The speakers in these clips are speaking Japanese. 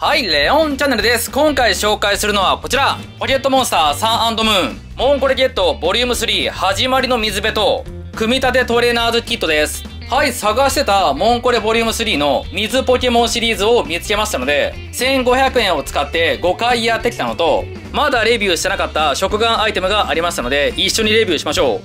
はい、レオンチャンネルです。今回紹介するのはこちら、ポケットモンスターサンムーン、モンコレゲットボリューム3始まりの水辺と、組み立てトレーナーズキットです。はい、探してたモンコレボリューム3の水ポケモンシリーズを見つけましたので、1500円を使って5回やってきたのと、まだレビューしてなかった食玩アイテムがありましたので、一緒にレビューしましょ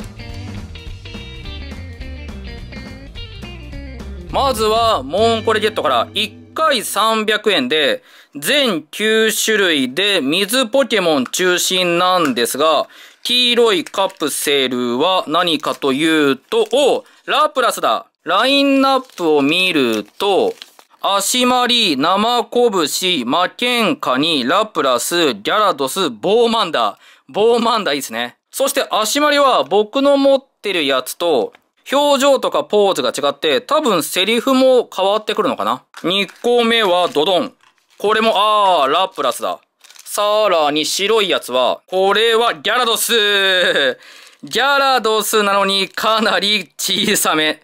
う。まずは、モンコレゲットから1回300円で、全9種類で水ポケモン中心なんですが、黄色いカプセルは何かというと、おラプラスだラインナップを見ると、足まり、生拳、魔剣カニ、ラプラス、ギャラドス、ボーマンダ。ボーマンダいいですね。そして足まりは僕の持ってるやつと表情とかポーズが違って、多分セリフも変わってくるのかな。2個目はドドン。これも、あー、ラプラスだ。さらに白いやつは、これはギャラドス。ギャラドスなのにかなり小さめ。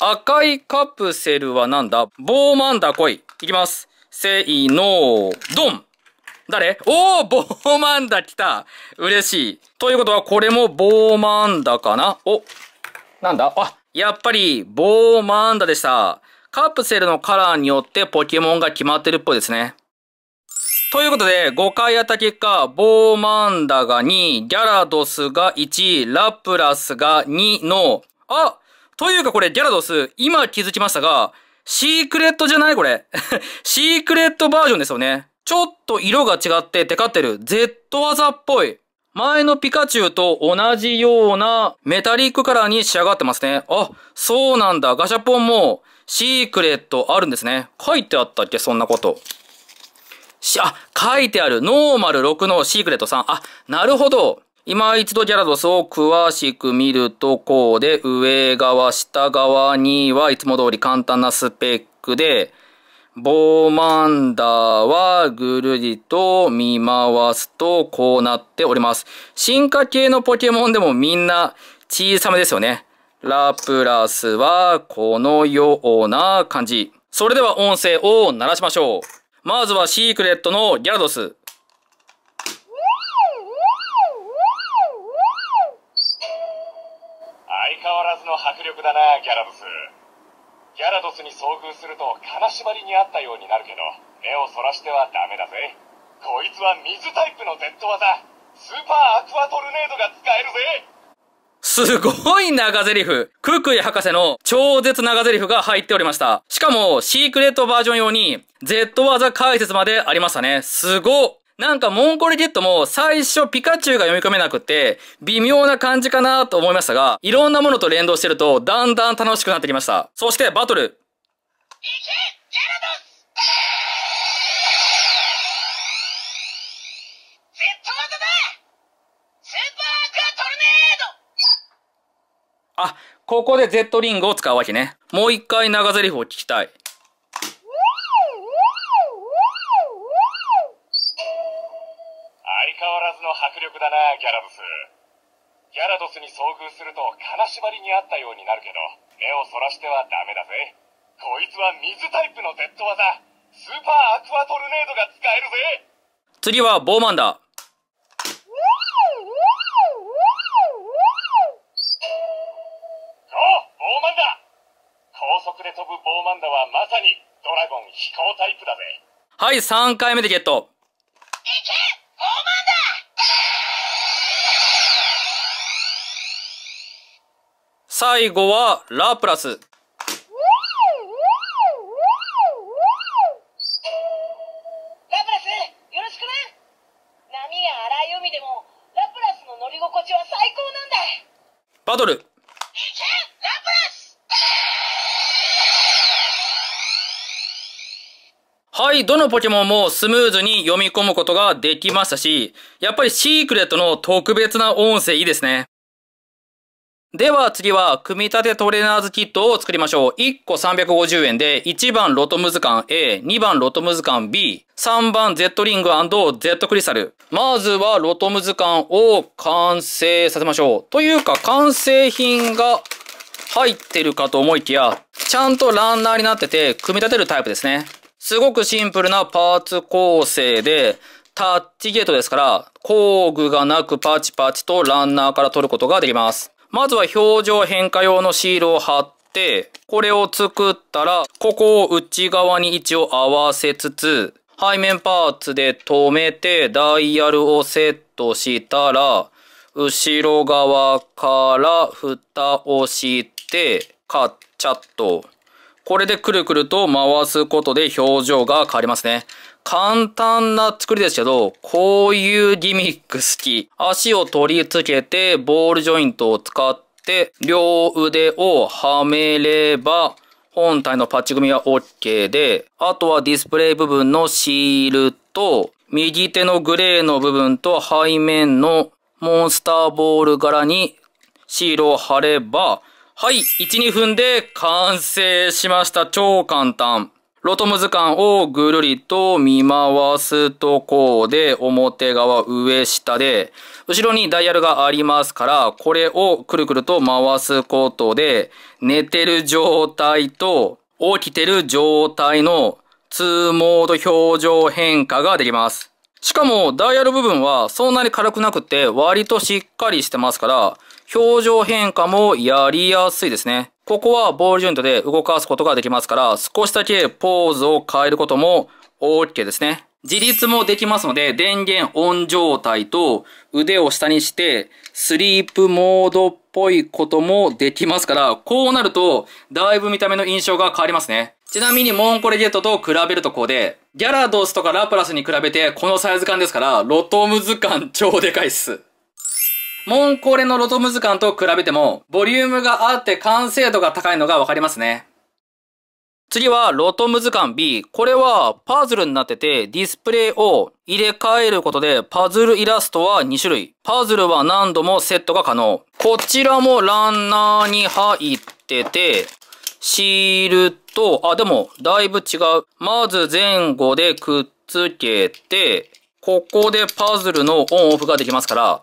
赤いカプセルはなんだボーマンダ来い。いきます。せいのドン誰おーボーマンダ来た嬉しい。ということは、これもボーマンダかなお、なんだあやっぱり、ボーマンダでした。カプセルのカラーによってポケモンが決まってるっぽいですね。ということで、5回やった結果、ボーマンダが2、ギャラドスが1、ラプラスが2の、あというかこれギャラドス、今気づきましたが、シークレットじゃないこれ。シークレットバージョンですよね。ちょっと色が違ってテカってる。Z 技っぽい。前のピカチュウと同じようなメタリックカラーに仕上がってますね。あ、そうなんだ。ガシャポンもシークレットあるんですね。書いてあったっけそんなこと。し、あ、書いてある。ノーマル6のシークレット3。あ、なるほど。今一度ギャラドスを詳しく見るとこうで、上側、下側にはいつも通り簡単なスペックで、ボーマンダーはぐるりと見回すとこうなっております。進化系のポケモンでもみんな小さめですよね。ラプラスはこのような感じ。それでは音声を鳴らしましょう。まずはシークレットのギャラドス。相変わらずの迫力だな、ギャラドス。ギャラドスに遭遇すると金縛りにあったようになるけど目をそらしてはダメだぜこいつは水タイプの Z 技スーパーアクアトルネードが使えるぜすごい長台詞ククイ博士の超絶長台詞が入っておりました。しかも、シークレットバージョン用に、Z 技解説までありましたね。すごなんかモンゴルゲットも最初ピカチュウが読み込めなくて微妙な感じかなと思いましたが、いろんなものと連動してるとだんだん楽しくなってきました。そしてバトル。あ、ここで Z リングを使うわけね。もう一回長台詞を聞きたい。ギャラドスに遭遇すると金縛りにあったようになるけど目をそらしてはダメだぜこいつは水タイプの Z 技スーパーアクアトルネードが使えるぜ次はボーマンだ高速で飛ぶボーマンダはまさにドラゴン飛行タイプだぜはい3回目でゲットいけ最後はラプラス。バトルはい、どのポケモンもスムーズに読み込むことができましたし、やっぱりシークレットの特別な音声いいですね。では次は、組み立てトレーナーズキットを作りましょう。1個350円で、1番ロトムズ鑑 A、2番ロトムズ鑑 B、3番 Z リング &Z クリスタル。まずはロトムズ鑑を完成させましょう。というか、完成品が入ってるかと思いきや、ちゃんとランナーになってて、組み立てるタイプですね。すごくシンプルなパーツ構成で、タッチゲートですから、工具がなくパチパチとランナーから取ることができます。まずは表情変化用のシールを貼って、これを作ったら、ここを内側に位置を合わせつつ、背面パーツで止めてダイヤルをセットしたら、後ろ側から蓋をしてカッチャッとこれでくるくると回すことで表情が変わりますね簡単な作りですけど、こういうギミック好き。足を取り付けて、ボールジョイントを使って、両腕をはめれば、本体のパッチ組みは OK で、あとはディスプレイ部分のシールと、右手のグレーの部分と背面のモンスターボール柄にシールを貼れば、はい、1、2分で完成しました。超簡単。ロトム図鑑をぐるりと見回すとこうで、表側上下で、後ろにダイヤルがありますから、これをくるくると回すことで、寝てる状態と起きてる状態の2モード表情変化ができます。しかも、ダイヤル部分はそんなに軽くなくて、割としっかりしてますから、表情変化もやりやすいですね。ここはボールジョイントで動かすことができますから、少しだけポーズを変えることも OK ですね。自立もできますので、電源オン状態と腕を下にして、スリープモードっぽいこともできますから、こうなると、だいぶ見た目の印象が変わりますね。ちなみにモンコレゲットと比べるとこうで、ギャラドスとかラプラスに比べてこのサイズ感ですから、ロトムズ感超でかいっす。モンコレのロトムズ感と比べても、ボリュームがあって完成度が高いのがわかりますね。次はロトムズ感 B。これはパズルになっててディスプレイを入れ替えることでパズルイラストは2種類。パズルは何度もセットが可能。こちらもランナーに入ってて、シールと、あ、でもだいぶ違う。まず前後でくっつけて、ここでパズルのオンオフができますから、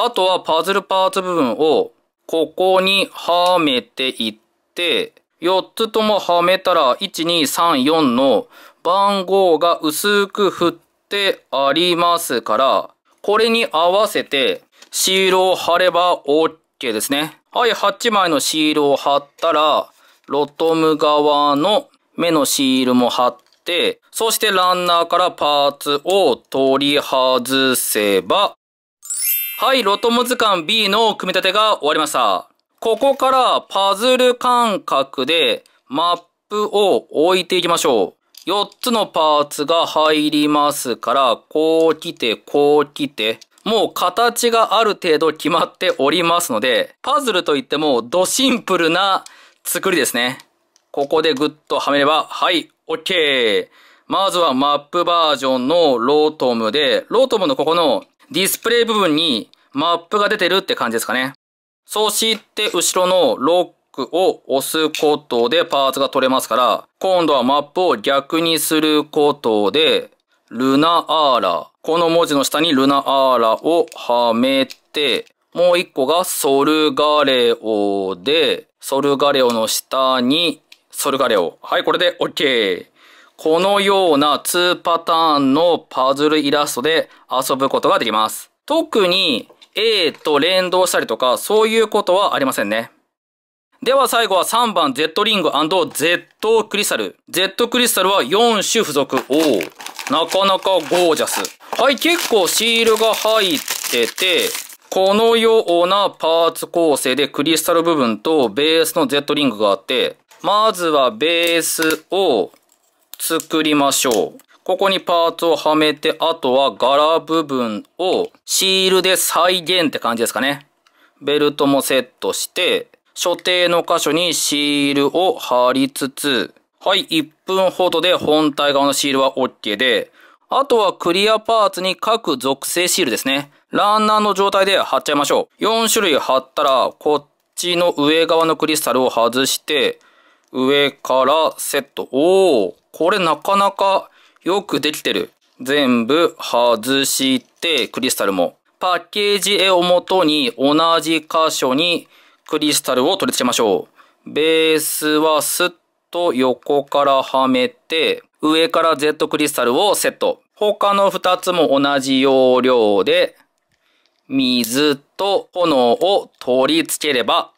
あとはパズルパーツ部分をここにはめていって、4つともはめたら、1234の番号が薄く振ってありますから、これに合わせてシールを貼れば OK ですね。はい、8枚のシールを貼ったら、ロトム側の目のシールも貼って、そしてランナーからパーツを取り外せば、はい、ロトム図鑑 B の組み立てが終わりました。ここからパズル感覚でマップを置いていきましょう。4つのパーツが入りますから、こう来て、こう来て、もう形がある程度決まっておりますので、パズルといってもドシンプルな作りですね。ここでグッとはめれば、はい、OK。まずはマップバージョンのロートムで、ロートムのここのディスプレイ部分にマップが出てるって感じですかね。そうして後ろのロックを押すことでパーツが取れますから、今度はマップを逆にすることで、ルナアーラ。この文字の下にルナアーラをはめて、もう一個がソルガレオで、ソルガレオの下にソルガレオ。はい、これで OK。このような2パターンのパズルイラストで遊ぶことができます。特に A と連動したりとか、そういうことはありませんね。では最後は3番 Z リング &Z クリスタル。Z クリスタルは4種付属。おおなかなかゴージャス。はい、結構シールが入ってて、このようなパーツ構成でクリスタル部分とベースの Z リングがあって、まずはベースを作りましょう。ここにパーツをはめて、あとは柄部分をシールで再現って感じですかね。ベルトもセットして、所定の箇所にシールを貼りつつ、はい、1分ほどで本体側のシールは OK で、あとはクリアパーツに各属性シールですね。ランナーの状態で貼っちゃいましょう。4種類貼ったら、こっちの上側のクリスタルを外して、上からセット。おー、これなかなかよくできてる。全部外して、クリスタルも。パッケージ絵をもとに同じ箇所にクリスタルを取り付けましょう。ベースはスッと横からはめて、上から Z クリスタルをセット。他の2つも同じ要領で、水と炎を取り付ければ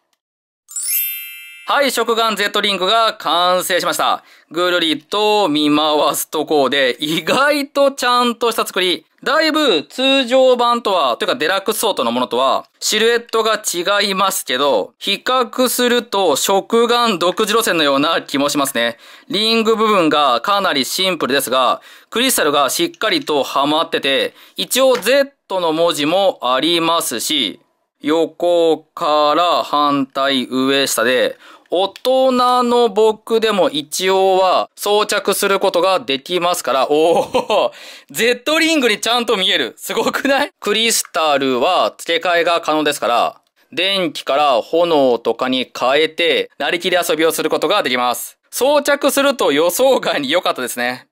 はい、食玩 Z リンクが完成しました。ぐるりと見回すとこうで、意外とちゃんとした作り。だいぶ通常版とは、というかデラックスートのものとは、シルエットが違いますけど、比較すると食玩独自路線のような気もしますね。リング部分がかなりシンプルですが、クリスタルがしっかりとはまってて、一応 Z の文字もありますし、横から反対上下で、大人の僕でも一応は装着することができますから、おお Z リングにちゃんと見える。すごくないクリスタルは付け替えが可能ですから、電気から炎とかに変えて、なりきり遊びをすることができます。装着すると予想外に良かったですね。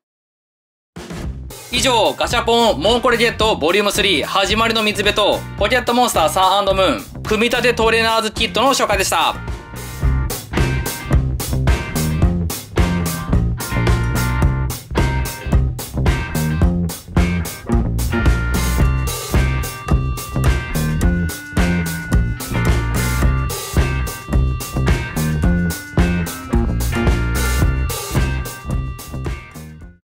以上、ガシャポン、モンコレゲット、ボリューム3、始まりの水辺と、ポケットモンスターサンムーン、組み立てトレーナーズキットの紹介でした。